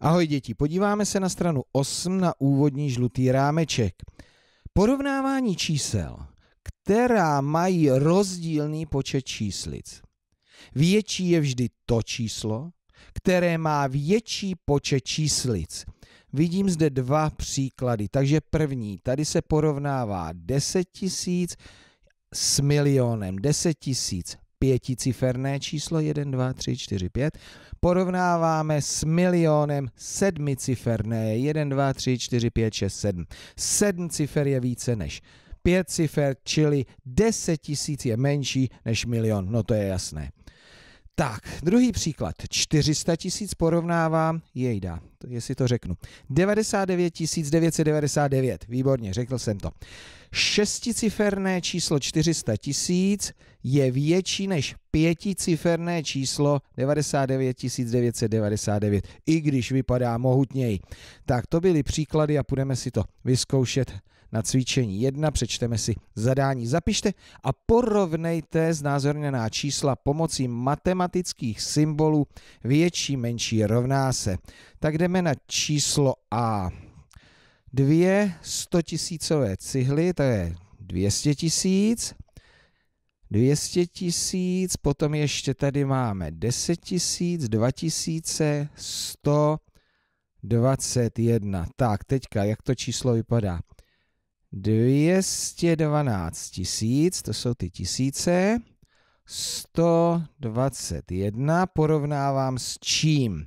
Ahoj děti, podíváme se na stranu 8 na úvodní žlutý rámeček. Porovnávání čísel, která mají rozdílný počet číslic. Větší je vždy to číslo, které má větší počet číslic. Vidím zde dva příklady. Takže první, tady se porovnává 10 000 s milionem, 10 000 pěticiferné číslo 1, 2, 3, 4, 5 porovnáváme s milionem sedmiciferné 1, 2, 3, 4, 5, 6, 7. Sedm cifer je více než pět cifer, čili 10 tisíc je menší než milion, no to je jasné. Tak, druhý příklad. 400 tisíc porovnávám, jejda jestli to řeknu. 99 999, výborně, řekl jsem to. Šesticiferné číslo 400 tisíc je větší než pěticiferné číslo 99 999, i když vypadá mohutněji. Tak to byly příklady a půjdeme si to vyzkoušet na cvičení 1, přečteme si zadání, zapište a porovnejte znázorněná čísla pomocí matematických symbolů větší, menší rovná se tak jdeme na číslo A. Dvě 100 tisícové cihly, to je 200 tisíc. 200 tisíc, potom ještě tady máme 10 tisíc, 2121. Tak, teďka, jak to číslo vypadá? 212 tisíc, to jsou ty tisíce, 121 porovnávám s čím?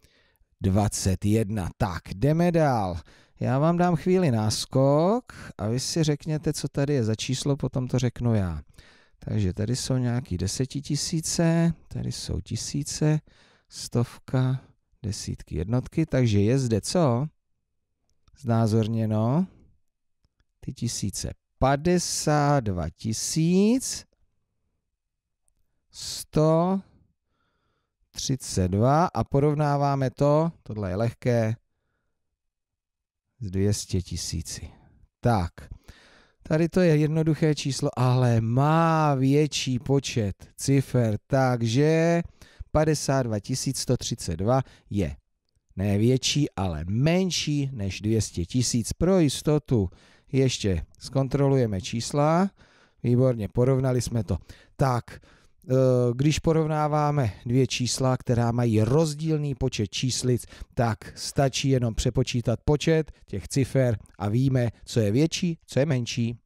21. Tak, jdeme dál. Já vám dám chvíli náskok a vy si řekněte, co tady je za číslo, potom to řeknu já. Takže tady jsou nějaký desetitisíce, tady jsou tisíce, stovka, desítky, jednotky, takže je zde co? Znázorněno, ty tisíce, 52 tisíc, 100, 32 a porovnáváme to, tohle je lehké, s 200 tisíci. Tak, tady to je jednoduché číslo, ale má větší počet cifer, takže 52 132 je ne větší, ale menší než 200 tisíc. Pro jistotu ještě zkontrolujeme čísla. Výborně, porovnali jsme to. Tak, Eh, když porovnáváme dvě čísla, která mají rozdílný počet číslic, tak stačí jenom přepočítat počet těch cifer a víme, co je větší, co je menší.